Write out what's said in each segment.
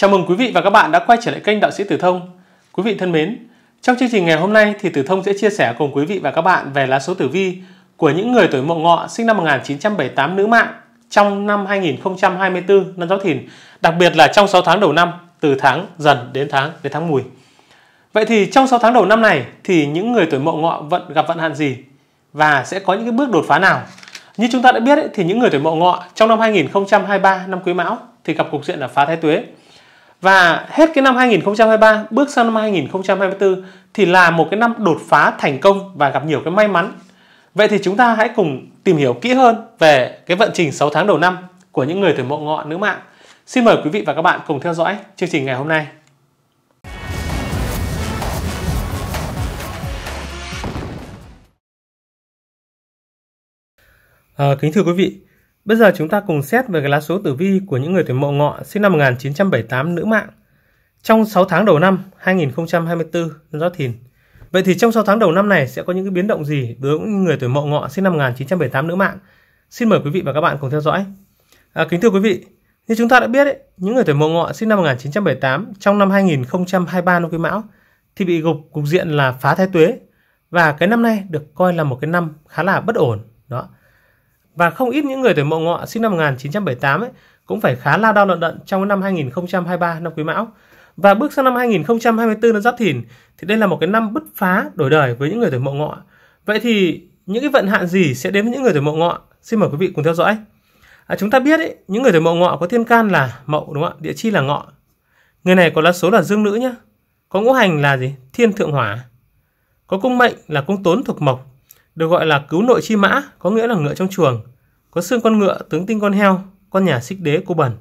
Chào mừng quý vị và các bạn đã quay trở lại kênh Đạo sĩ Tử Thông. Quý vị thân mến, trong chương trình ngày hôm nay thì Tử Thông sẽ chia sẻ cùng quý vị và các bạn về lá số tử vi của những người tuổi Mậu Ngọ sinh năm 1978 nữ mạng trong năm 2024 năm Giáp Thìn, đặc biệt là trong 6 tháng đầu năm từ tháng dần đến tháng đến tháng mùi. Vậy thì trong 6 tháng đầu năm này thì những người tuổi Mậu Ngọ vận gặp vận hạn gì và sẽ có những cái bước đột phá nào? Như chúng ta đã biết thì những người tuổi Mậu Ngọ trong năm 2023 năm Quý Mão thì gặp cục diện là phá thái tuế và hết cái năm 2023 bước sang năm 2024 thì là một cái năm đột phá thành công và gặp nhiều cái may mắn. Vậy thì chúng ta hãy cùng tìm hiểu kỹ hơn về cái vận trình 6 tháng đầu năm của những người tuổi mộ ngọ nữ mạng. Xin mời quý vị và các bạn cùng theo dõi chương trình ngày hôm nay. À, kính thưa quý vị, Bây giờ chúng ta cùng xét về cái lá số tử vi của những người tuổi mậu ngọ sinh năm 1978 nữ mạng. Trong 6 tháng đầu năm 2024 năm Giáp Thìn. Vậy thì trong 6 tháng đầu năm này sẽ có những cái biến động gì đối với người tuổi mậu ngọ sinh năm 1978 nữ mạng? Xin mời quý vị và các bạn cùng theo dõi. À, kính thưa quý vị, như chúng ta đã biết, ấy, những người tuổi mậu ngọ sinh năm 1978 trong năm 2023 năm quý mão thì bị gục cục diện là phá thái tuế và cái năm nay được coi là một cái năm khá là bất ổn. Đó. Và không ít những người tuổi mậu ngọ sinh năm 1978 ấy, cũng phải khá lao đao lận đận trong năm 2023 năm quý mão. Và bước sang năm 2024 năm giáp thìn thì đây là một cái năm bứt phá đổi đời với những người tuổi mậu ngọ. Vậy thì những cái vận hạn gì sẽ đến với những người tuổi mậu ngọ? Xin mời quý vị cùng theo dõi. À, chúng ta biết ấy, những người tuổi mậu ngọ có thiên can là mậu đúng không ạ? Địa chi là ngọ. Người này có lá số là dương nữ nhé Có ngũ hành là gì? Thiên thượng hỏa. Có cung mệnh là cung tốn thuộc mộc được gọi là cứu nội chi mã, có nghĩa là ngựa trong chuồng, có xương con ngựa, tướng tinh con heo, con nhà xích đế cô bẩn.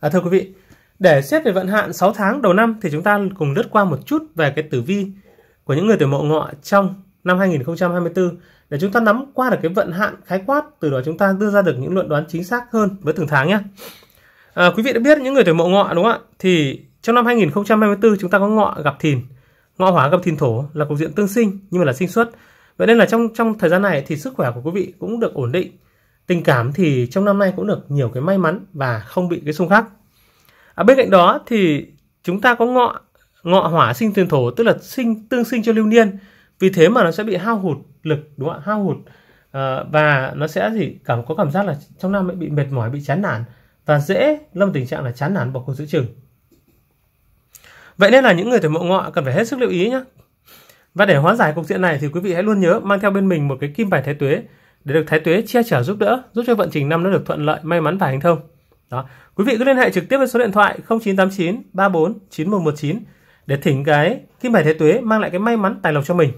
À, thưa quý vị, để xét về vận hạn 6 tháng đầu năm thì chúng ta cùng lướt qua một chút về cái tử vi của những người tuổi mậu ngọ trong năm 2024 để chúng ta nắm qua được cái vận hạn khái quát từ đó chúng ta đưa ra được những luận đoán chính xác hơn với từng tháng nhé. À, quý vị đã biết những người tuổi mậu ngọ đúng không ạ? Thì trong năm 2024 chúng ta có ngọ gặp thìn ngõ hóa gặp thìn thổ là cục diện tương sinh nhưng mà là sinh xuất. Vậy nên là trong trong thời gian này thì sức khỏe của quý vị cũng được ổn định. Tình cảm thì trong năm nay cũng được nhiều cái may mắn và không bị cái xung khắc. À, bên cạnh đó thì chúng ta có ngọ ngọ hỏa sinh thiên thổ tức là sinh tương sinh cho lưu niên. Vì thế mà nó sẽ bị hao hụt lực đúng không ạ? Hao hụt à, và nó sẽ gì cảm có cảm giác là trong năm ấy bị mệt mỏi bị chán nản và dễ lâm tình trạng là chán nản bỏ cuộc giữa chừng Vậy nên là những người tuổi mậu ngọ cần phải hết sức lưu ý nhé. Và để hóa giải cục diện này thì quý vị hãy luôn nhớ mang theo bên mình một cái kim bài thái tuế để được thái tuế che chở giúp đỡ, giúp cho vận trình năm nó được thuận lợi, may mắn và hành thông. Đó. Quý vị cứ liên hệ trực tiếp với số điện thoại 0989 34 9119 để thỉnh cái kim bài thái tuế mang lại cái may mắn tài lộc cho mình.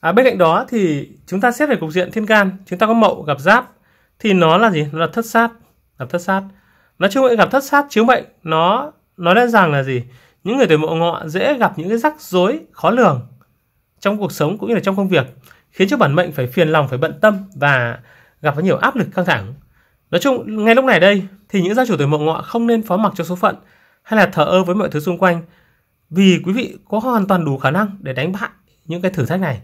À, bên cạnh đó thì chúng ta xét về cục diện thiên can, chúng ta có mậu gặp giáp thì nó là gì? Nó là thất sát, gặp thất sát. Nói chung là gặp thất sát chiếu mệnh nó nói lên rằng là gì? những người tuổi Mậu ngọ dễ gặp những cái rắc rối khó lường trong cuộc sống cũng như là trong công việc khiến cho bản mệnh phải phiền lòng phải bận tâm và gặp phải nhiều áp lực căng thẳng nói chung ngay lúc này đây thì những gia chủ tuổi Mậu ngọ không nên phó mặc cho số phận hay là thờ ơ với mọi thứ xung quanh vì quý vị có hoàn toàn đủ khả năng để đánh bại những cái thử thách này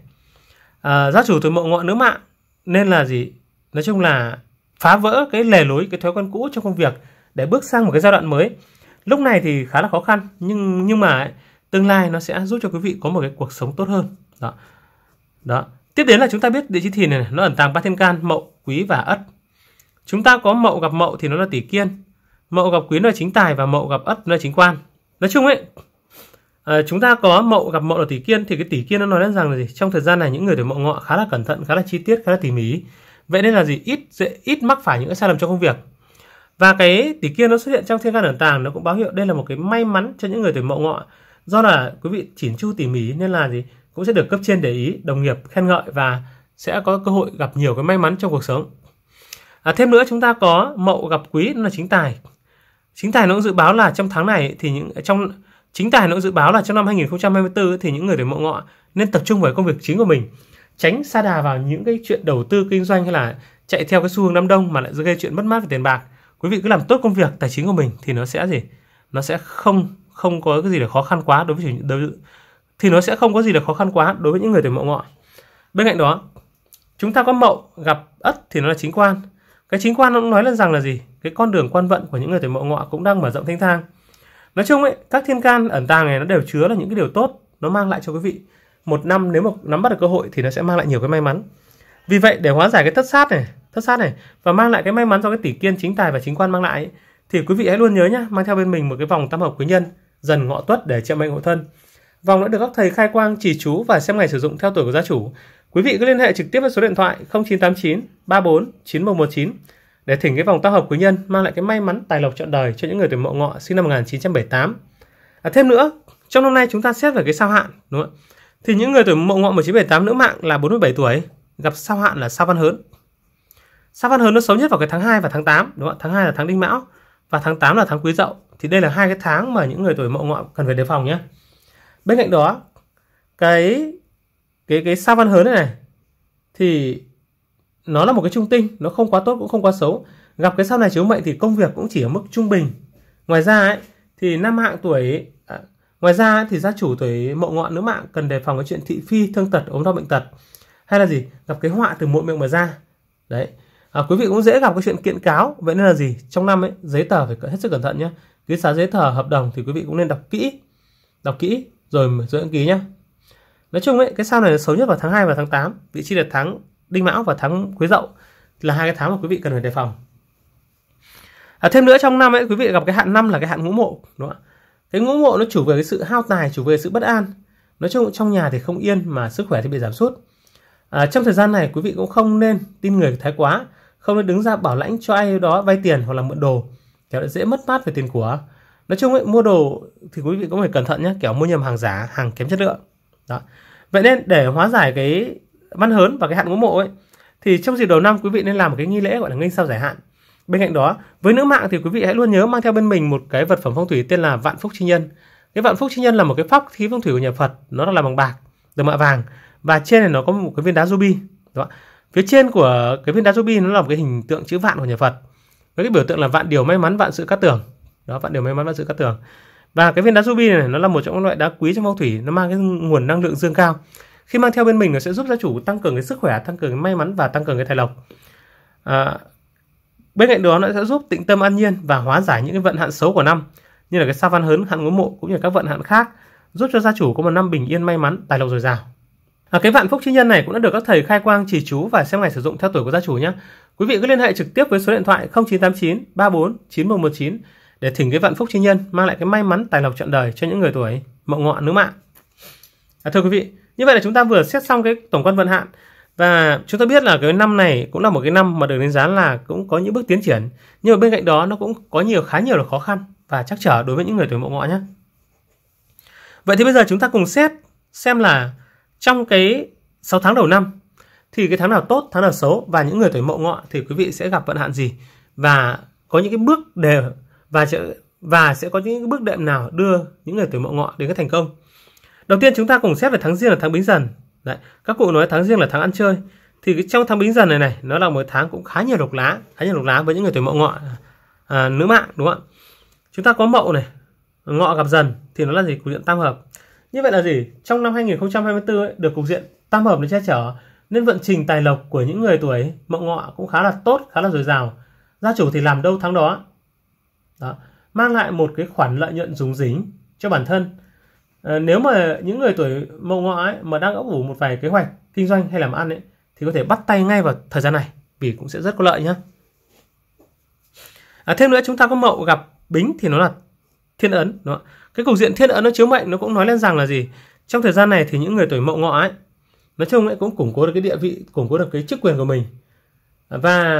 à, gia chủ tuổi Mậu ngọ nữ mạng nên là gì nói chung là phá vỡ cái lề lối cái thói quen cũ trong công việc để bước sang một cái giai đoạn mới lúc này thì khá là khó khăn nhưng nhưng mà ấy, tương lai nó sẽ giúp cho quý vị có một cái cuộc sống tốt hơn đó đó tiếp đến là chúng ta biết địa chỉ thìn này, này nó ẩn tàng ba thiên can mậu quý và ất chúng ta có mậu gặp mậu thì nó là tỷ kiên mậu gặp quý nó là chính tài và mậu gặp ất nó là chính quan nói chung ấy À, chúng ta có mậu gặp mậu là tỷ kiên thì cái tỷ kiên nó nói lên rằng là gì trong thời gian này những người tuổi mậu ngọ khá là cẩn thận khá là chi tiết khá là tỉ mỉ vậy nên là gì ít dễ ít mắc phải những cái sai lầm trong công việc và cái tỷ kia nó xuất hiện trong thiên can ẩn tàng nó cũng báo hiệu đây là một cái may mắn cho những người tuổi mậu ngọ do là quý vị chỉn chu tỉ mỉ nên là gì cũng sẽ được cấp trên để ý đồng nghiệp khen ngợi và sẽ có cơ hội gặp nhiều cái may mắn trong cuộc sống à, thêm nữa chúng ta có mậu gặp quý là chính tài chính tài nó cũng dự báo là trong tháng này thì những trong chính tài nó cũng dự báo là trong năm 2024 thì những người tuổi mậu ngọ nên tập trung vào công việc chính của mình tránh xa đà vào những cái chuyện đầu tư kinh doanh hay là chạy theo cái xu hướng đám đông mà lại gây chuyện mất mát về tiền bạc quý vị cứ làm tốt công việc tài chính của mình thì nó sẽ gì nó sẽ không không có cái gì là khó khăn quá đối với đối, với, thì nó sẽ không có gì là khó khăn quá đối với những người tuổi mậu ngọ bên cạnh đó chúng ta có mậu gặp ất thì nó là chính quan cái chính quan nó cũng nói lên rằng là gì cái con đường quan vận của những người tuổi mậu ngọ cũng đang mở rộng thanh thang nói chung ấy các thiên can ẩn tàng này nó đều chứa là những cái điều tốt nó mang lại cho quý vị một năm nếu mà nắm bắt được cơ hội thì nó sẽ mang lại nhiều cái may mắn vì vậy để hóa giải cái thất sát này thất sát này và mang lại cái may mắn do cái tỷ kiên chính tài và chính quan mang lại ấy, thì quý vị hãy luôn nhớ nhá mang theo bên mình một cái vòng tam hợp quý nhân dần ngọ tuất để trợ mệnh hộ thân vòng đã được các thầy khai quang chỉ chú và xem ngày sử dụng theo tuổi của gia chủ quý vị cứ liên hệ trực tiếp với số điện thoại 0989 34 9119 để thỉnh cái vòng tam hợp quý nhân mang lại cái may mắn tài lộc trọn đời cho những người tuổi mậu ngọ sinh năm 1978 à, thêm nữa trong năm nay chúng ta xét về cái sao hạn đúng không thì những người tuổi mậu ngọ 1978 nữ mạng là 47 tuổi gặp sao hạn là sao văn hớn Sắc Văn Hớn nó xấu nhất vào cái tháng 2 và tháng 8, đúng không Tháng 2 là tháng Đinh Mão và tháng 8 là tháng Quý Dậu. Thì đây là hai cái tháng mà những người tuổi Mậu Ngọ cần phải đề phòng nhé. Bên cạnh đó, cái cái cái Sa Văn Hớn này này thì nó là một cái trung tinh, nó không quá tốt cũng không quá xấu. Gặp cái sao này chiếu mệnh thì công việc cũng chỉ ở mức trung bình. Ngoài ra ấy thì năm hạng tuổi à, ngoài ra thì gia chủ tuổi Mậu Ngọ nữ mạng cần đề phòng cái chuyện thị phi, thương tật, ốm đau bệnh tật hay là gì? Gặp cái họa từ muộn miệng mà ra. Đấy, à, quý vị cũng dễ gặp cái chuyện kiện cáo vậy nên là gì trong năm ấy giấy tờ phải hết sức cẩn thận nhé ký giá giấy tờ hợp đồng thì quý vị cũng nên đọc kỹ đọc kỹ rồi mới rồi ký nhé nói chung ấy cái sao này là xấu nhất vào tháng 2 và tháng 8 vị trí là tháng đinh mão và tháng quý dậu là hai cái tháng mà quý vị cần phải đề phòng à, thêm nữa trong năm ấy quý vị gặp cái hạn năm là cái hạn ngũ mộ đúng không cái ngũ mộ nó chủ về cái sự hao tài chủ về sự bất an nói chung trong nhà thì không yên mà sức khỏe thì bị giảm sút à, trong thời gian này quý vị cũng không nên tin người thái quá không nên đứng ra bảo lãnh cho ai đó vay tiền hoặc là mượn đồ kẻo lại dễ mất mát về tiền của nói chung ấy, mua đồ thì quý vị cũng phải cẩn thận nhé kẻo mua nhầm hàng giả hàng kém chất lượng đó vậy nên để hóa giải cái văn hớn và cái hạn ngũ mộ ấy thì trong dịp đầu năm quý vị nên làm một cái nghi lễ gọi là nghênh sao giải hạn bên cạnh đó với nữ mạng thì quý vị hãy luôn nhớ mang theo bên mình một cái vật phẩm phong thủy tên là vạn phúc chi nhân cái vạn phúc chi nhân là một cái pháp khí phong thủy của nhà phật nó là bằng bạc được mạ vàng và trên này nó có một cái viên đá ruby đó Phía trên của cái viên đá ruby nó là một cái hình tượng chữ vạn của nhà Phật. Với cái biểu tượng là vạn điều may mắn vạn sự cát tường. Đó vạn điều may mắn vạn sự cát tường. Và cái viên đá ruby này nó là một trong các loại đá quý trong phong thủy, nó mang cái nguồn năng lượng dương cao. Khi mang theo bên mình nó sẽ giúp gia chủ tăng cường cái sức khỏe, tăng cường cái may mắn và tăng cường cái tài lộc. À, bên cạnh đó nó sẽ giúp tịnh tâm an nhiên và hóa giải những cái vận hạn xấu của năm như là cái sa văn hớn, hạn ngũ mộ cũng như các vận hạn khác, giúp cho gia chủ có một năm bình yên may mắn, tài lộc dồi dào. À, cái vạn phúc chi nhân này cũng đã được các thầy khai quang chỉ chú và xem ngày sử dụng theo tuổi của gia chủ nhé. Quý vị cứ liên hệ trực tiếp với số điện thoại 0989 34 9119 để thỉnh cái vạn phúc chi nhân mang lại cái may mắn tài lộc trọn đời cho những người tuổi mậu ngọ nữ mạng. À, thưa quý vị, như vậy là chúng ta vừa xét xong cái tổng quan vận hạn và chúng ta biết là cái năm này cũng là một cái năm mà được đánh giá là cũng có những bước tiến triển nhưng mà bên cạnh đó nó cũng có nhiều khá nhiều là khó khăn và chắc trở đối với những người tuổi mậu ngọ nhé. Vậy thì bây giờ chúng ta cùng xét xem là trong cái 6 tháng đầu năm thì cái tháng nào tốt, tháng nào xấu và những người tuổi mậu ngọ thì quý vị sẽ gặp vận hạn gì và có những cái bước đều và sẽ và sẽ có những bước đệm nào đưa những người tuổi mậu ngọ đến cái thành công. Đầu tiên chúng ta cùng xét về tháng riêng là tháng bính dần. Đấy, các cụ nói tháng riêng là tháng ăn chơi. Thì cái trong tháng bính dần này này nó là một tháng cũng khá nhiều độc lá, khá nhiều độc lá với những người tuổi mậu ngọ à, nữ mạng đúng không ạ? Chúng ta có mậu này, ngọ gặp dần thì nó là gì? Cục điện tam hợp. Như vậy là gì? Trong năm 2024 ấy, được cục diện tam hợp để che chở nên vận trình tài lộc của những người tuổi mậu ngọ cũng khá là tốt, khá là dồi dào. Gia chủ thì làm đâu tháng đó. đó. Mang lại một cái khoản lợi nhuận dùng dính cho bản thân. À, nếu mà những người tuổi mậu ngọ ấy mà đang ấp ủ một vài kế hoạch kinh doanh hay làm ăn ấy thì có thể bắt tay ngay vào thời gian này vì cũng sẽ rất có lợi nhé. À, thêm nữa chúng ta có mậu gặp bính thì nó là thiên ấn đúng không? cái cục diện thiên ấn nó chiếu mệnh nó cũng nói lên rằng là gì trong thời gian này thì những người tuổi mậu ngọ ấy nói chung ấy cũng củng cố được cái địa vị củng cố được cái chức quyền của mình và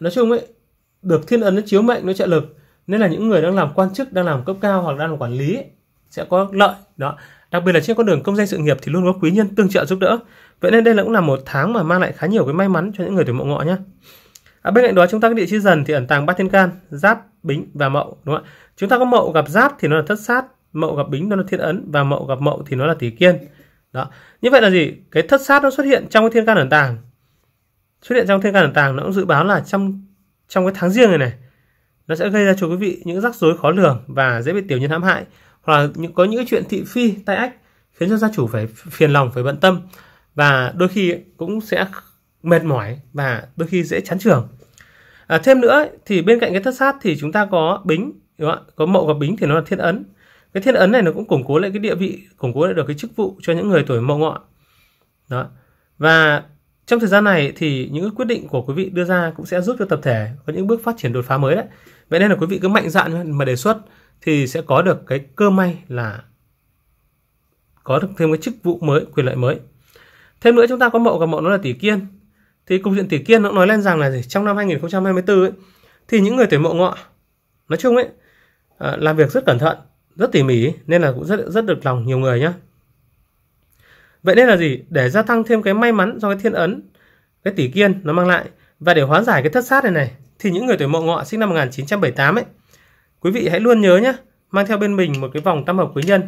nói chung ấy được thiên ấn nó chiếu mệnh nó trợ lực nên là những người đang làm quan chức đang làm cấp cao hoặc đang làm quản lý sẽ có lợi đó đặc biệt là trên con đường công danh sự nghiệp thì luôn có quý nhân tương trợ giúp đỡ vậy nên đây là cũng là một tháng mà mang lại khá nhiều cái may mắn cho những người tuổi mậu ngọ nhé à, bên cạnh đó chúng ta cái địa chi dần thì ẩn tàng ba thiên can giáp bính và mậu đúng không ạ Chúng ta có mậu gặp giáp thì nó là thất sát, mậu gặp bính nó là thiên ấn và mậu gặp mậu thì nó là tỷ kiên. Đó. Như vậy là gì? Cái thất sát nó xuất hiện trong cái thiên can ẩn tàng. Xuất hiện trong thiên can ẩn tàng nó cũng dự báo là trong trong cái tháng riêng này này nó sẽ gây ra cho quý vị những rắc rối khó lường và dễ bị tiểu nhân hãm hại hoặc là những có những chuyện thị phi tai ách khiến cho gia chủ phải phiền lòng phải bận tâm và đôi khi cũng sẽ mệt mỏi và đôi khi dễ chán trường à, thêm nữa thì bên cạnh cái thất sát thì chúng ta có bính đúng không có mậu và bính thì nó là thiên ấn cái thiên ấn này nó cũng củng cố lại cái địa vị củng cố lại được cái chức vụ cho những người tuổi mậu ngọ đó và trong thời gian này thì những quyết định của quý vị đưa ra cũng sẽ giúp cho tập thể có những bước phát triển đột phá mới đấy vậy nên là quý vị cứ mạnh dạn mà đề xuất thì sẽ có được cái cơ may là có được thêm cái chức vụ mới quyền lợi mới thêm nữa chúng ta có mậu và mậu nó là tỷ kiên thì cục diện tỷ kiên nó nói lên rằng là gì? trong năm 2024 ấy, thì những người tuổi mậu ngọ nói chung ấy Ờ, làm việc rất cẩn thận rất tỉ mỉ nên là cũng rất rất được lòng nhiều người nhé vậy nên là gì để gia tăng thêm cái may mắn do cái thiên ấn cái tỷ kiên nó mang lại và để hóa giải cái thất sát này này thì những người tuổi mậu ngọ sinh năm 1978 ấy quý vị hãy luôn nhớ nhé mang theo bên mình một cái vòng tam hợp quý nhân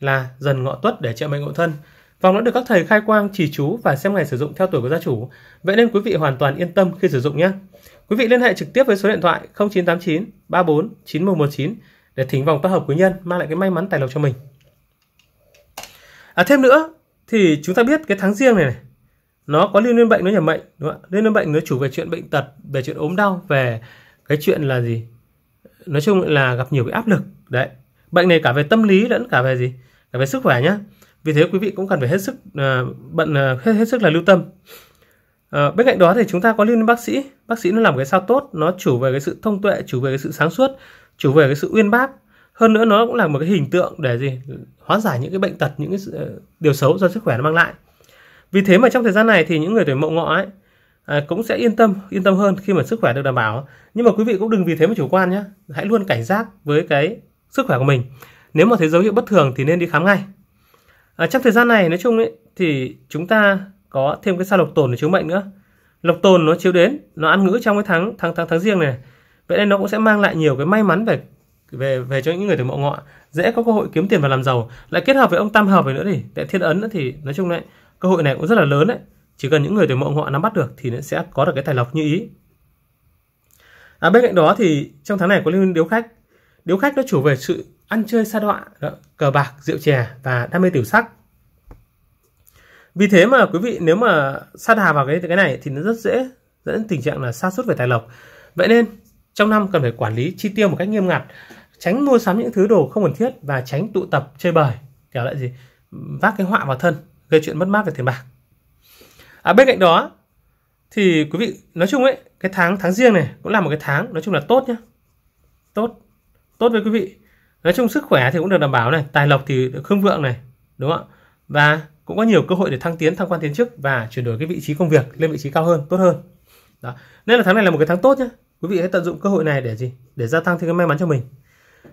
là dần ngọ tuất để trợ mệnh ngộ thân Vòng đã được các thầy khai quang, chỉ chú và xem ngày sử dụng theo tuổi của gia chủ. Vậy nên quý vị hoàn toàn yên tâm khi sử dụng nhé. Quý vị liên hệ trực tiếp với số điện thoại 0989 34 9119 để thỉnh vòng tác hợp quý nhân mang lại cái may mắn tài lộc cho mình. À, thêm nữa thì chúng ta biết cái tháng riêng này, này nó có liên liên bệnh nó nhà mệnh đúng không ạ? Liên liên bệnh nó chủ về chuyện bệnh tật, về chuyện ốm đau, về cái chuyện là gì? Nói chung là gặp nhiều cái áp lực đấy. Bệnh này cả về tâm lý lẫn cả về gì? Cả về sức khỏe nhá. Vì thế quý vị cũng cần phải hết sức uh, bận uh, hết, hết sức là lưu tâm. À, bên cạnh đó thì chúng ta có liên đến bác sĩ bác sĩ nó làm cái sao tốt nó chủ về cái sự thông tuệ chủ về cái sự sáng suốt chủ về cái sự uyên bác hơn nữa nó cũng là một cái hình tượng để gì hóa giải những cái bệnh tật những cái ờ, điều xấu do sức khỏe nó mang lại vì thế mà trong thời gian này thì những người tuổi mậu ngọ ấy à, cũng sẽ yên tâm yên tâm hơn khi mà sức khỏe được đảm bảo nhưng mà quý vị cũng đừng vì thế mà chủ quan nhé hãy luôn cảnh giác với cái sức khỏe của mình nếu mà thấy dấu hiệu bất thường thì nên đi khám ngay à, trong thời gian này nói chung ấy, thì chúng ta có thêm cái sao lộc tồn để chiếu mệnh nữa lộc tồn nó chiếu đến nó ăn ngữ trong cái tháng tháng tháng tháng riêng này vậy nên nó cũng sẽ mang lại nhiều cái may mắn về về về cho những người tuổi mậu ngọ dễ có cơ hội kiếm tiền và làm giàu lại kết hợp với ông tam hợp với nữa thì lại thiên ấn nữa thì nói chung lại cơ hội này cũng rất là lớn đấy chỉ cần những người tuổi mậu ngọ nắm bắt được thì nó sẽ có được cái tài lộc như ý à, bên cạnh đó thì trong tháng này có liên điếu khách điếu khách nó chủ về sự ăn chơi sa đọa cờ bạc rượu chè và đam mê tiểu sắc vì thế mà quý vị nếu mà sát hà vào cái cái này thì nó rất dễ dẫn tình trạng là sa sút về tài lộc vậy nên trong năm cần phải quản lý chi tiêu một cách nghiêm ngặt tránh mua sắm những thứ đồ không cần thiết và tránh tụ tập chơi bời kéo lại gì vác cái họa vào thân gây chuyện mất mát về tiền bạc à, bên cạnh đó thì quý vị nói chung ấy cái tháng tháng riêng này cũng là một cái tháng nói chung là tốt nhá tốt tốt với quý vị nói chung sức khỏe thì cũng được đảm bảo này tài lộc thì được khương vượng này đúng không ạ và cũng có nhiều cơ hội để thăng tiến thăng quan tiến chức và chuyển đổi cái vị trí công việc lên vị trí cao hơn tốt hơn đó nên là tháng này là một cái tháng tốt nhé quý vị hãy tận dụng cơ hội này để gì để gia tăng thêm cái may mắn cho mình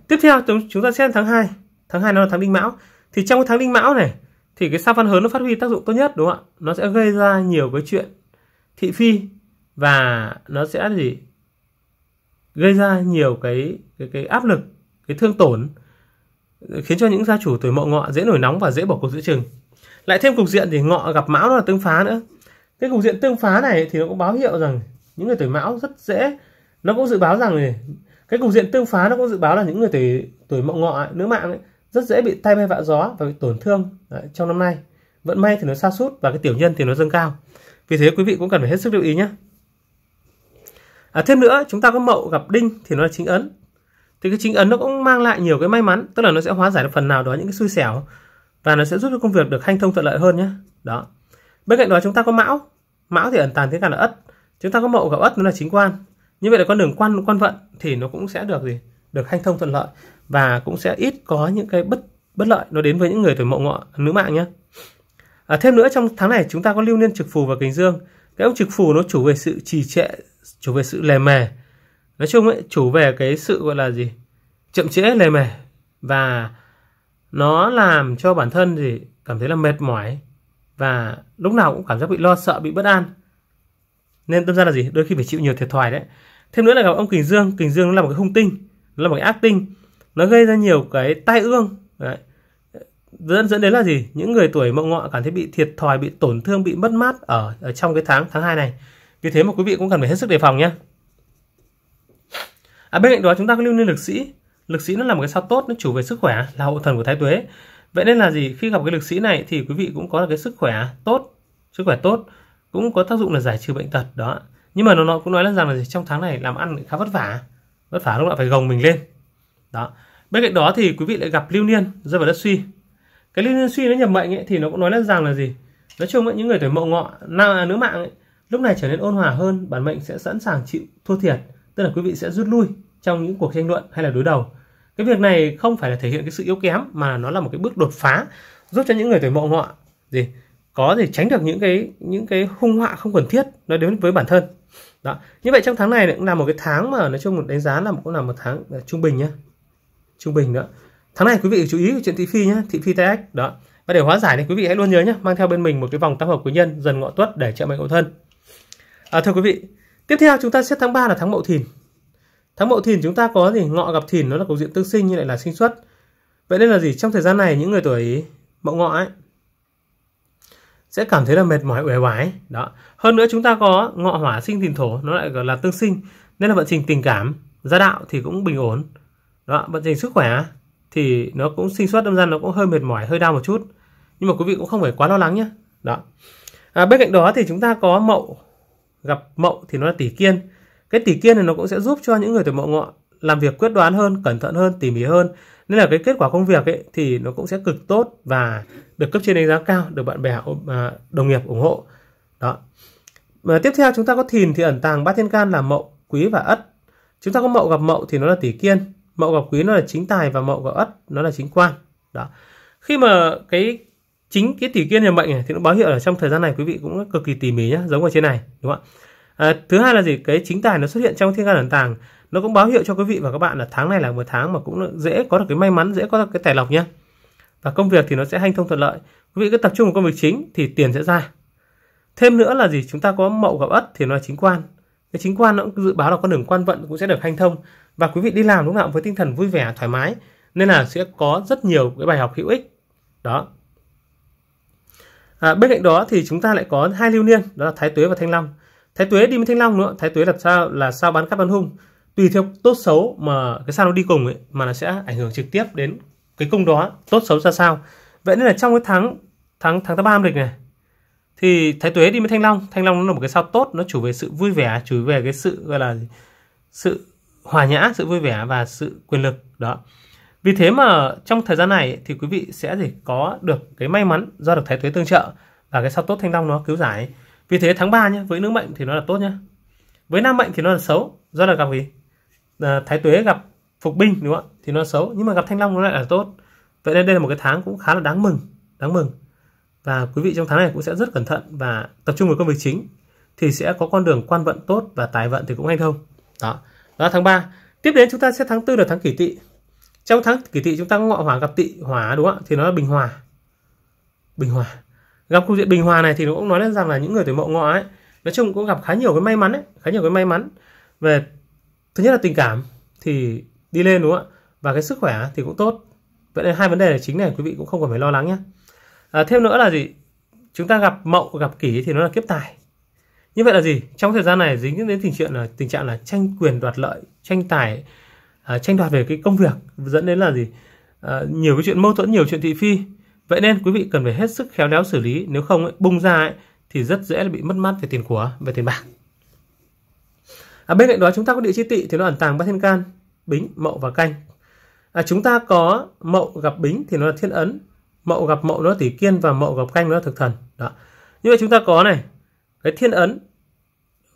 tiếp theo chúng ta xem tháng 2 tháng 2 nó là tháng đinh mão thì trong cái tháng đinh mão này thì cái sao văn hớn nó phát huy tác dụng tốt nhất đúng không ạ nó sẽ gây ra nhiều cái chuyện thị phi và nó sẽ gì gây ra nhiều cái cái, cái áp lực cái thương tổn khiến cho những gia chủ tuổi mậu ngọ dễ nổi nóng và dễ bỏ cuộc giữa chừng lại thêm cục diện thì ngọ gặp mão nó là tương phá nữa cái cục diện tương phá này thì nó cũng báo hiệu rằng những người tuổi mão rất dễ nó cũng dự báo rằng cái cục diện tương phá nó cũng dự báo là những người tuổi tuổi mậu ngọ nữ mạng ấy, rất dễ bị tai bay vạ gió và bị tổn thương đấy, trong năm nay vận may thì nó xa sút và cái tiểu nhân thì nó dâng cao vì thế quý vị cũng cần phải hết sức lưu ý nhé à, thêm nữa chúng ta có mậu gặp đinh thì nó là chính ấn thì cái chính ấn nó cũng mang lại nhiều cái may mắn tức là nó sẽ hóa giải được phần nào đó những cái xui xẻo và nó sẽ giúp cho công việc được hanh thông thuận lợi hơn nhé đó bên cạnh đó chúng ta có mão mão thì ẩn tàng thế cả là ất chúng ta có mậu gặp ất nó là chính quan như vậy là con đường quan quan vận thì nó cũng sẽ được gì được hanh thông thuận lợi và cũng sẽ ít có những cái bất bất lợi nó đến với những người tuổi mậu ngọ nữ mạng nhé à, thêm nữa trong tháng này chúng ta có lưu niên trực phù và kình dương cái ông trực phù nó chủ về sự trì trệ chủ về sự lề mề nói chung ấy chủ về cái sự gọi là gì chậm trễ lề mề và nó làm cho bản thân gì cảm thấy là mệt mỏi và lúc nào cũng cảm giác bị lo sợ bị bất an nên tâm ra là gì đôi khi phải chịu nhiều thiệt thòi đấy thêm nữa là gặp ông kình dương kình dương nó là một cái hung tinh nó là một cái ác tinh nó gây ra nhiều cái tai ương đấy. dẫn dẫn đến là gì những người tuổi mậu ngọ cảm thấy bị thiệt thòi bị tổn thương bị mất mát ở ở trong cái tháng tháng 2 này vì thế mà quý vị cũng cần phải hết sức đề phòng nhé à, bên cạnh đó chúng ta có lưu niên lực sĩ lực sĩ nó là một cái sao tốt nó chủ về sức khỏe là hậu thần của thái tuế vậy nên là gì khi gặp cái lực sĩ này thì quý vị cũng có cái sức khỏe tốt sức khỏe tốt cũng có tác dụng là giải trừ bệnh tật đó nhưng mà nó, cũng nói rằng là gì? trong tháng này làm ăn khá vất vả vất vả lúc nào phải gồng mình lên đó bên cạnh đó thì quý vị lại gặp lưu niên rơi vào đất suy cái lưu niên suy nó nhập mệnh ấy, thì nó cũng nói rằng là gì nói chung ấy, những người tuổi mậu ngọ nam à, nữ mạng ấy, lúc này trở nên ôn hòa hơn bản mệnh sẽ sẵn sàng chịu thua thiệt tức là quý vị sẽ rút lui trong những cuộc tranh luận hay là đối đầu cái việc này không phải là thể hiện cái sự yếu kém mà nó là một cái bước đột phá giúp cho những người tuổi mậu ngọ gì có thể tránh được những cái những cái hung họa không cần thiết nó đến với bản thân đó như vậy trong tháng này cũng là một cái tháng mà nói chung một đánh giá là cũng là một tháng là trung bình nhá trung bình đó tháng này quý vị chú ý chuyện thị phi nhé thị phi tay đó và để hóa giải thì quý vị hãy luôn nhớ nhé mang theo bên mình một cái vòng tam hợp quý nhân dần ngọ tuất để trợ mệnh ngộ thân à, thưa quý vị tiếp theo chúng ta xét tháng 3 là tháng mậu thìn Tháng mậu thìn chúng ta có gì? Ngọ gặp thìn nó là cục diện tương sinh như lại là sinh xuất. Vậy nên là gì? Trong thời gian này những người tuổi mậu ngọ ấy sẽ cảm thấy là mệt mỏi uể oải đó hơn nữa chúng ta có ngọ hỏa sinh thìn thổ nó lại gọi là tương sinh nên là vận trình tình cảm gia đạo thì cũng bình ổn đó vận trình sức khỏe thì nó cũng sinh xuất âm ra nó cũng hơi mệt mỏi hơi đau một chút nhưng mà quý vị cũng không phải quá lo lắng nhé đó à, bên cạnh đó thì chúng ta có mậu gặp mậu thì nó là tỷ kiên cái tỷ kiên này nó cũng sẽ giúp cho những người tuổi mậu ngọ làm việc quyết đoán hơn cẩn thận hơn tỉ mỉ hơn nên là cái kết quả công việc ấy thì nó cũng sẽ cực tốt và được cấp trên đánh giá cao được bạn bè à, đồng nghiệp ủng hộ đó mà tiếp theo chúng ta có thìn thì ẩn tàng bát thiên can là mậu quý và ất chúng ta có mậu gặp mậu thì nó là tỷ kiên mậu gặp quý nó là chính tài và mậu gặp ất nó là chính quan đó khi mà cái chính cái tỷ kiên nhà mệnh này thì nó báo hiệu là trong thời gian này quý vị cũng cực kỳ tỉ mỉ nhé giống ở trên này đúng không ạ à, thứ hai là gì cái chính tài nó xuất hiện trong thiên can ẩn tàng nó cũng báo hiệu cho quý vị và các bạn là tháng này là một tháng mà cũng dễ có được cái may mắn dễ có được cái tài lộc nhá và công việc thì nó sẽ hanh thông thuận lợi quý vị cứ tập trung vào công việc chính thì tiền sẽ ra thêm nữa là gì chúng ta có mậu gặp ất thì nó là chính quan cái chính quan nó cũng dự báo là con đường quan vận cũng sẽ được hanh thông và quý vị đi làm đúng không ạ với tinh thần vui vẻ thoải mái nên là sẽ có rất nhiều cái bài học hữu ích đó à, bên cạnh đó thì chúng ta lại có hai lưu niên đó là thái tuế và thanh long Thái Tuế đi với Thanh Long nữa, Thái Tuế đặt sao là sao bán cát bán hung. Tùy theo tốt xấu mà cái sao nó đi cùng ấy mà nó sẽ ảnh hưởng trực tiếp đến cái cung đó tốt xấu ra sao. Vậy nên là trong cái tháng tháng tháng tám âm lịch này thì Thái Tuế đi với Thanh Long, Thanh Long nó là một cái sao tốt, nó chủ về sự vui vẻ, chủ về cái sự gọi là sự hòa nhã, sự vui vẻ và sự quyền lực đó. Vì thế mà trong thời gian này thì quý vị sẽ để có được cái may mắn do được Thái Tuế tương trợ và cái sao tốt Thanh Long nó cứu giải vì thế tháng 3 nhé với nữ mệnh thì nó là tốt nhé với nam mệnh thì nó là xấu do là gặp gì à, thái tuế gặp phục binh đúng không ạ thì nó xấu nhưng mà gặp thanh long nó lại là tốt vậy nên đây là một cái tháng cũng khá là đáng mừng đáng mừng và quý vị trong tháng này cũng sẽ rất cẩn thận và tập trung vào công việc chính thì sẽ có con đường quan vận tốt và tài vận thì cũng hanh thông đó đó là tháng 3 tiếp đến chúng ta sẽ tháng tư là tháng kỷ tỵ trong tháng kỷ tỵ chúng ta có ngọ hỏa gặp tỵ hỏa đúng không ạ thì nó là bình hòa bình hòa gặp cục diện bình hòa này thì nó cũng nói lên rằng là những người tuổi mậu ngọ ấy nói chung cũng gặp khá nhiều cái may mắn ấy khá nhiều cái may mắn về thứ nhất là tình cảm thì đi lên đúng không ạ và cái sức khỏe thì cũng tốt vậy nên hai vấn đề là chính này quý vị cũng không cần phải lo lắng nhé à, thêm nữa là gì chúng ta gặp mậu gặp kỷ thì nó là kiếp tài như vậy là gì trong thời gian này dính đến tình chuyện là tình trạng là tranh quyền đoạt lợi tranh tài à, tranh đoạt về cái công việc dẫn đến là gì à, nhiều cái chuyện mâu thuẫn nhiều chuyện thị phi Vậy nên quý vị cần phải hết sức khéo léo xử lý, nếu không ấy, bung ra ấy, thì rất dễ là bị mất mát về tiền của, về tiền bạc. À, bên cạnh đó chúng ta có địa chi tị thì nó ẩn tàng ba thiên can, bính, mậu và canh. À, chúng ta có mậu gặp bính thì nó là thiên ấn, mậu gặp mậu nó là tỷ kiên và mậu gặp canh nó là thực thần. Đó. Như vậy chúng ta có này, cái thiên ấn,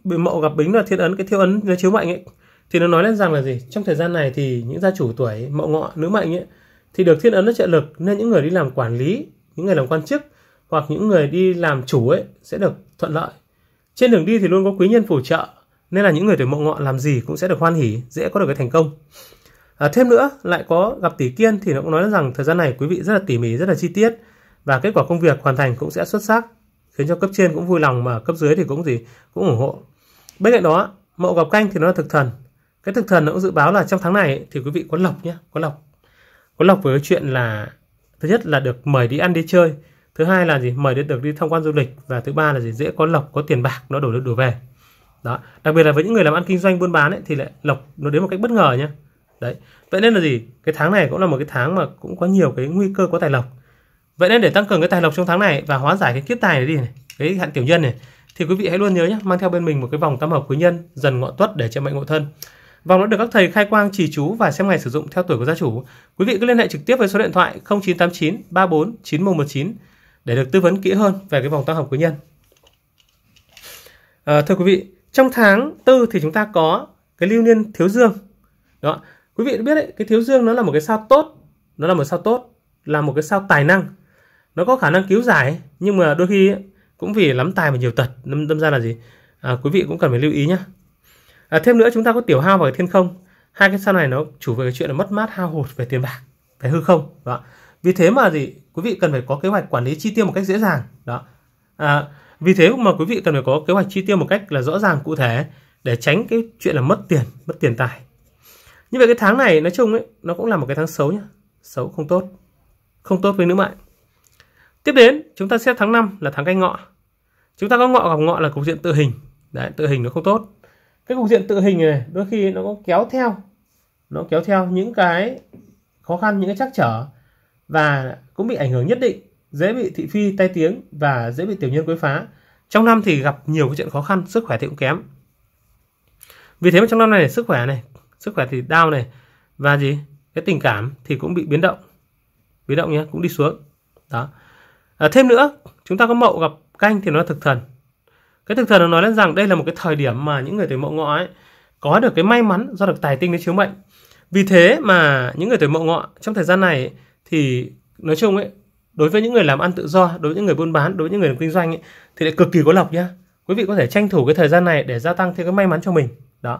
bị mậu gặp bính là thiên ấn, cái thiên ấn nó chiếu mệnh ấy. Thì nó nói lên rằng là gì? Trong thời gian này thì những gia chủ tuổi mậu ngọ, nữ mệnh ấy, thì được thiên ấn nó trợ lực nên những người đi làm quản lý những người làm quan chức hoặc những người đi làm chủ ấy sẽ được thuận lợi trên đường đi thì luôn có quý nhân phù trợ nên là những người tuổi mậu ngọ làm gì cũng sẽ được hoan hỉ dễ có được cái thành công à, thêm nữa lại có gặp tỷ kiên thì nó cũng nói rằng thời gian này quý vị rất là tỉ mỉ rất là chi tiết và kết quả công việc hoàn thành cũng sẽ xuất sắc khiến cho cấp trên cũng vui lòng mà cấp dưới thì cũng gì cũng ủng hộ bên cạnh đó mậu gặp canh thì nó là thực thần cái thực thần nó cũng dự báo là trong tháng này thì quý vị có lộc nhé có lộc có lọc với cái chuyện là thứ nhất là được mời đi ăn đi chơi thứ hai là gì mời được đi tham quan du lịch và thứ ba là gì dễ có lộc có tiền bạc nó đổ được đổ về đó đặc biệt là với những người làm ăn kinh doanh buôn bán ấy, thì lại lộc nó đến một cách bất ngờ nhá đấy vậy nên là gì cái tháng này cũng là một cái tháng mà cũng có nhiều cái nguy cơ có tài lộc vậy nên để tăng cường cái tài lộc trong tháng này và hóa giải cái kiếp tài này đi này cái hạn tiểu nhân này thì quý vị hãy luôn nhớ nhé mang theo bên mình một cái vòng tam hợp quý nhân dần ngọ tuất để chữa mệnh ngộ thân Vòng đã được các thầy khai quang chỉ chú và xem ngày sử dụng theo tuổi của gia chủ. Quý vị cứ liên hệ trực tiếp với số điện thoại 0989 34 9119 để được tư vấn kỹ hơn về cái vòng tăng hợp quý nhân. À, thưa quý vị, trong tháng tư thì chúng ta có cái lưu niên thiếu dương. Đó. Quý vị đã biết đấy, cái thiếu dương nó là một cái sao tốt, nó là một sao tốt, là một cái sao tài năng. Nó có khả năng cứu giải nhưng mà đôi khi cũng vì lắm tài mà nhiều tật, đâm, đâm ra là gì? À, quý vị cũng cần phải lưu ý nhé à, thêm nữa chúng ta có tiểu hao và thiên không hai cái sao này nó chủ về cái chuyện là mất mát hao hụt về tiền bạc về hư không đó vì thế mà gì quý vị cần phải có kế hoạch quản lý chi tiêu một cách dễ dàng đó à, vì thế mà quý vị cần phải có kế hoạch chi tiêu một cách là rõ ràng cụ thể để tránh cái chuyện là mất tiền mất tiền tài như vậy cái tháng này nói chung ấy nó cũng là một cái tháng xấu nhá xấu không tốt không tốt với nữ mạng tiếp đến chúng ta xét tháng 5 là tháng canh ngọ chúng ta có ngọ gặp ngọ là cục diện tự hình đấy tự hình nó không tốt cái cục diện tự hình này đôi khi nó có kéo theo nó kéo theo những cái khó khăn những cái trắc trở và cũng bị ảnh hưởng nhất định dễ bị thị phi tai tiếng và dễ bị tiểu nhân quấy phá trong năm thì gặp nhiều cái chuyện khó khăn sức khỏe thì cũng kém vì thế mà trong năm này sức khỏe này sức khỏe thì đau này và gì cái tình cảm thì cũng bị biến động biến động nhé cũng đi xuống đó à, thêm nữa chúng ta có mậu gặp canh thì nó thực thần cái thực thần nó nói lên rằng đây là một cái thời điểm mà những người tuổi mậu ngọ ấy có được cái may mắn do được tài tinh đến chiếu mệnh vì thế mà những người tuổi mậu ngọ trong thời gian này thì nói chung ấy đối với những người làm ăn tự do đối với những người buôn bán đối với những người làm kinh doanh ấy, thì lại cực kỳ có lộc nhá quý vị có thể tranh thủ cái thời gian này để gia tăng thêm cái may mắn cho mình đó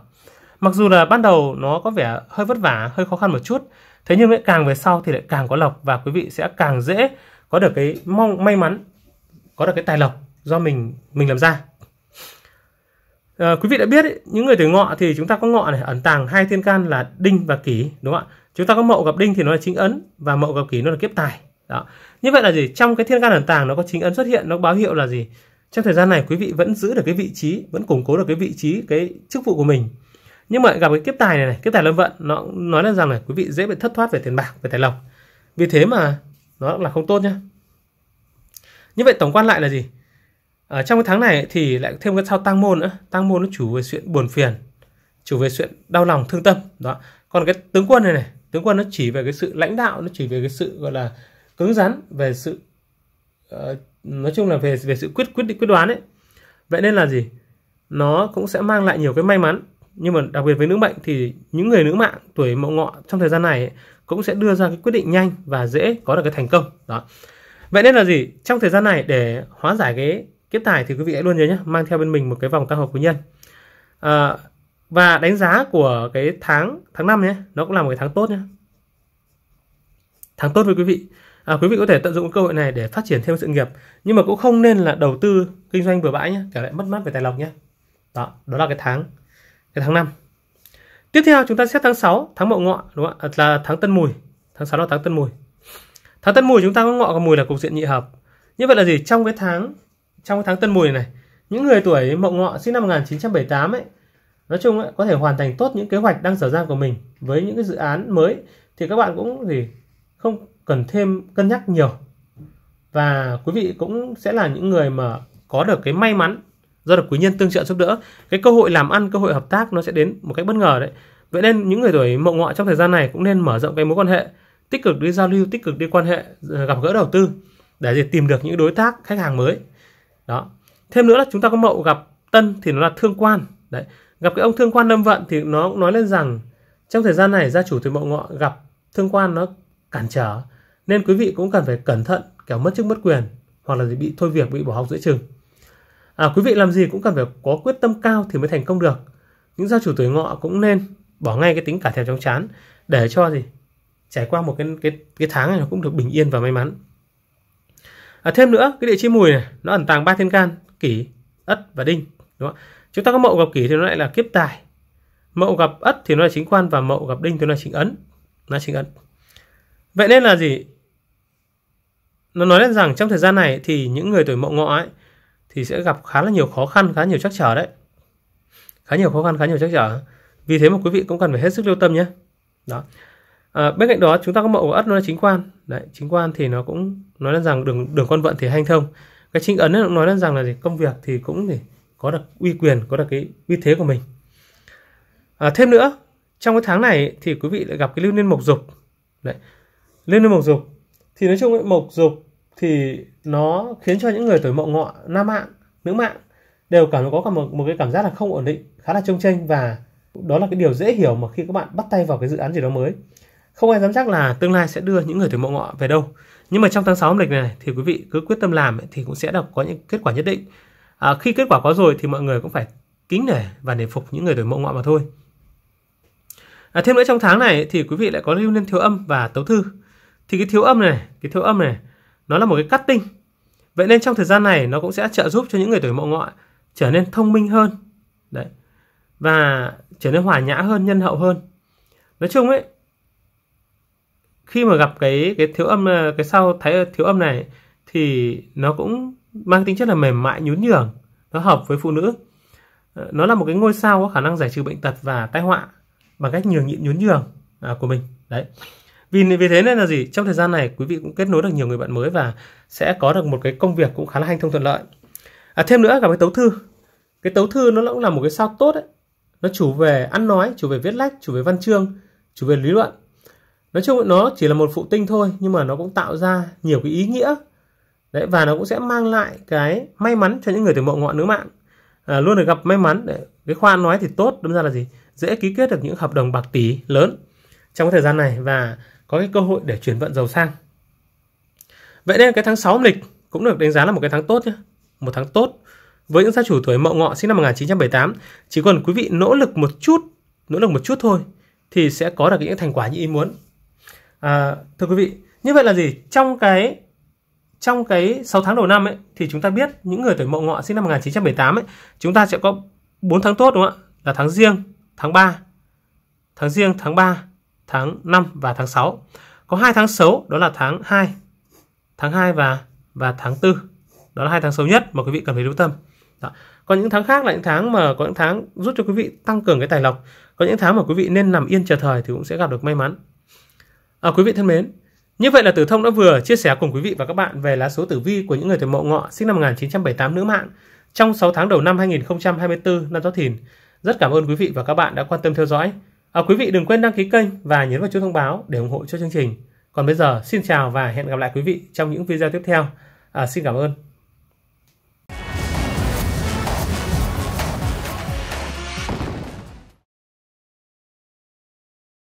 mặc dù là ban đầu nó có vẻ hơi vất vả hơi khó khăn một chút thế nhưng lại càng về sau thì lại càng có lộc và quý vị sẽ càng dễ có được cái mong may mắn có được cái tài lộc do mình mình làm ra à, quý vị đã biết ý, những người tuổi ngọ thì chúng ta có ngọ này ẩn tàng hai thiên can là đinh và kỷ đúng không ạ chúng ta có mậu gặp đinh thì nó là chính ấn và mậu gặp kỷ nó là kiếp tài đó như vậy là gì trong cái thiên can ẩn tàng nó có chính ấn xuất hiện nó báo hiệu là gì trong thời gian này quý vị vẫn giữ được cái vị trí vẫn củng cố được cái vị trí cái chức vụ của mình nhưng mà gặp cái kiếp tài này này kiếp tài lâm vận nó nói là rằng là quý vị dễ bị thất thoát về tiền bạc về tài lộc vì thế mà nó là không tốt nhá như vậy tổng quan lại là gì ở ờ, trong cái tháng này thì lại thêm cái sao tăng môn nữa, tăng môn nó chủ về chuyện buồn phiền, chủ về chuyện đau lòng thương tâm. Đó. Còn cái tướng quân này này, tướng quân nó chỉ về cái sự lãnh đạo, nó chỉ về cái sự gọi là cứng rắn, về sự uh, nói chung là về về sự quyết quyết định quyết đoán ấy. Vậy nên là gì? Nó cũng sẽ mang lại nhiều cái may mắn nhưng mà đặc biệt với nữ mệnh thì những người nữ mạng tuổi mậu ngọ trong thời gian này ấy, cũng sẽ đưa ra cái quyết định nhanh và dễ có được cái thành công đó vậy nên là gì trong thời gian này để hóa giải cái kết tài thì quý vị hãy luôn nhớ nhé mang theo bên mình một cái vòng tăng hợp quý nhân à, và đánh giá của cái tháng tháng năm nhé nó cũng là một cái tháng tốt nhé tháng tốt với quý vị à, quý vị có thể tận dụng cơ hội này để phát triển thêm sự nghiệp nhưng mà cũng không nên là đầu tư kinh doanh vừa bãi nhé trở lại mất mát về tài lộc nhé đó đó là cái tháng cái tháng năm tiếp theo chúng ta xét tháng 6 tháng mậu ngọ đúng không ạ à, là tháng tân mùi tháng 6 là tháng tân mùi tháng tân mùi chúng ta có ngọ và mùi là cục diện nhị hợp như vậy là gì trong cái tháng trong tháng Tân Mùi này những người tuổi Mậu Ngọ sinh năm 1978 ấy nói chung ấy, có thể hoàn thành tốt những kế hoạch đang dở dang của mình với những cái dự án mới thì các bạn cũng gì không cần thêm cân nhắc nhiều và quý vị cũng sẽ là những người mà có được cái may mắn do được quý nhân tương trợ giúp đỡ cái cơ hội làm ăn cơ hội hợp tác nó sẽ đến một cách bất ngờ đấy vậy nên những người tuổi mậu ngọ trong thời gian này cũng nên mở rộng cái mối quan hệ tích cực đi giao lưu tích cực đi quan hệ gặp gỡ đầu tư để tìm được những đối tác khách hàng mới đó thêm nữa là chúng ta có mậu gặp tân thì nó là thương quan đấy gặp cái ông thương quan lâm vận thì nó nói lên rằng trong thời gian này gia chủ tuổi mậu ngọ gặp thương quan nó cản trở nên quý vị cũng cần phải cẩn thận kẻo mất chức mất quyền hoặc là bị thôi việc bị bỏ học giữa trường à, quý vị làm gì cũng cần phải có quyết tâm cao thì mới thành công được những gia chủ tuổi ngọ cũng nên bỏ ngay cái tính cả thèm chóng chán để cho gì trải qua một cái cái cái tháng này nó cũng được bình yên và may mắn à, thêm nữa cái địa chi mùi này nó ẩn tàng ba thiên can kỷ ất và đinh đúng không chúng ta có mậu gặp kỷ thì nó lại là kiếp tài mậu gặp ất thì nó là chính quan và mậu gặp đinh thì nó là chính ấn nó là chính ấn vậy nên là gì nó nói lên rằng trong thời gian này thì những người tuổi mậu ngọ ấy thì sẽ gặp khá là nhiều khó khăn khá nhiều trắc trở đấy khá nhiều khó khăn khá nhiều trắc trở vì thế mà quý vị cũng cần phải hết sức lưu tâm nhé đó À, bên cạnh đó chúng ta có mẫu của ất nó là chính quan. Đấy, chính quan thì nó cũng nói lên rằng đường đường quan vận thì hanh thông. Cái chính ấn nó nói lên rằng là gì công việc thì cũng thì có được uy quyền, có được cái uy thế của mình. À, thêm nữa, trong cái tháng này thì quý vị lại gặp cái lưu niên mộc dục. Đấy. Lưu niên mộc dục thì nói chung ấy, mộc dục thì nó khiến cho những người tuổi mậu ngọ nam mạng, nữ mạng đều cảm có cả một, một cái cảm giác là không ổn định, khá là trông tranh và đó là cái điều dễ hiểu mà khi các bạn bắt tay vào cái dự án gì đó mới không ai dám chắc là tương lai sẽ đưa những người tuổi mậu ngọ về đâu. Nhưng mà trong tháng 6 âm lịch này thì quý vị cứ quyết tâm làm thì cũng sẽ được có những kết quả nhất định. À, khi kết quả có rồi thì mọi người cũng phải kính nể và nể phục những người tuổi mậu ngọ mà thôi. À, thêm nữa trong tháng này thì quý vị lại có lưu niên thiếu âm và tấu thư. Thì cái thiếu âm này, cái thiếu âm này nó là một cái cắt tinh. Vậy nên trong thời gian này nó cũng sẽ trợ giúp cho những người tuổi mậu ngọ trở nên thông minh hơn. Đấy. Và trở nên hòa nhã hơn, nhân hậu hơn. Nói chung ấy khi mà gặp cái cái thiếu âm ờ, cái sau thấy thiếu âm này thì nó cũng mang tính chất là mềm mại nhún nhường nó hợp với phụ nữ ờ, nó là một cái ngôi sao có khả năng giải trừ bệnh tật và tai họa bằng cách nhường nhịn nhún nhường à, của mình đấy vì vì thế nên là gì trong thời gian này quý vị cũng kết nối được nhiều người bạn mới và sẽ có được một cái công việc cũng khá là hanh thông thuận lợi à, thêm nữa gặp cái tấu thư cái tấu thư nó cũng là một cái sao tốt đấy nó chủ về ăn nói chủ về viết lách chủ về văn chương chủ về lý luận nói chung nó chỉ là một phụ tinh thôi nhưng mà nó cũng tạo ra nhiều cái ý nghĩa đấy và nó cũng sẽ mang lại cái may mắn cho những người tuổi mậu ngọ nữ mạng à, luôn được gặp may mắn để cái khoa nói thì tốt đâm ra là gì dễ ký kết được những hợp đồng bạc tỷ lớn trong cái thời gian này và có cái cơ hội để chuyển vận giàu sang vậy nên cái tháng 6 âm lịch cũng được đánh giá là một cái tháng tốt nhé một tháng tốt với những gia chủ tuổi mậu ngọ sinh năm 1978 chỉ cần quý vị nỗ lực một chút nỗ lực một chút thôi thì sẽ có được những thành quả như ý muốn à, thưa quý vị như vậy là gì trong cái trong cái 6 tháng đầu năm ấy thì chúng ta biết những người tuổi mậu ngọ sinh năm 1978 ấy chúng ta sẽ có 4 tháng tốt đúng không ạ là tháng riêng tháng 3 tháng riêng tháng 3 tháng 5 và tháng 6 có hai tháng xấu đó là tháng 2 tháng 2 và và tháng 4 đó là hai tháng xấu nhất mà quý vị cần phải lưu tâm đó. còn những tháng khác là những tháng mà có những tháng giúp cho quý vị tăng cường cái tài lộc có những tháng mà quý vị nên nằm yên chờ thời thì cũng sẽ gặp được may mắn À, quý vị thân mến, như vậy là Tử Thông đã vừa chia sẻ cùng quý vị và các bạn về lá số tử vi của những người tuổi Mậu Ngọ sinh năm 1978 nữ mạng trong 6 tháng đầu năm 2024 năm Giáp Thìn. Rất cảm ơn quý vị và các bạn đã quan tâm theo dõi. À, quý vị đừng quên đăng ký kênh và nhấn vào chuông thông báo để ủng hộ cho chương trình. Còn bây giờ, xin chào và hẹn gặp lại quý vị trong những video tiếp theo. À, xin cảm ơn.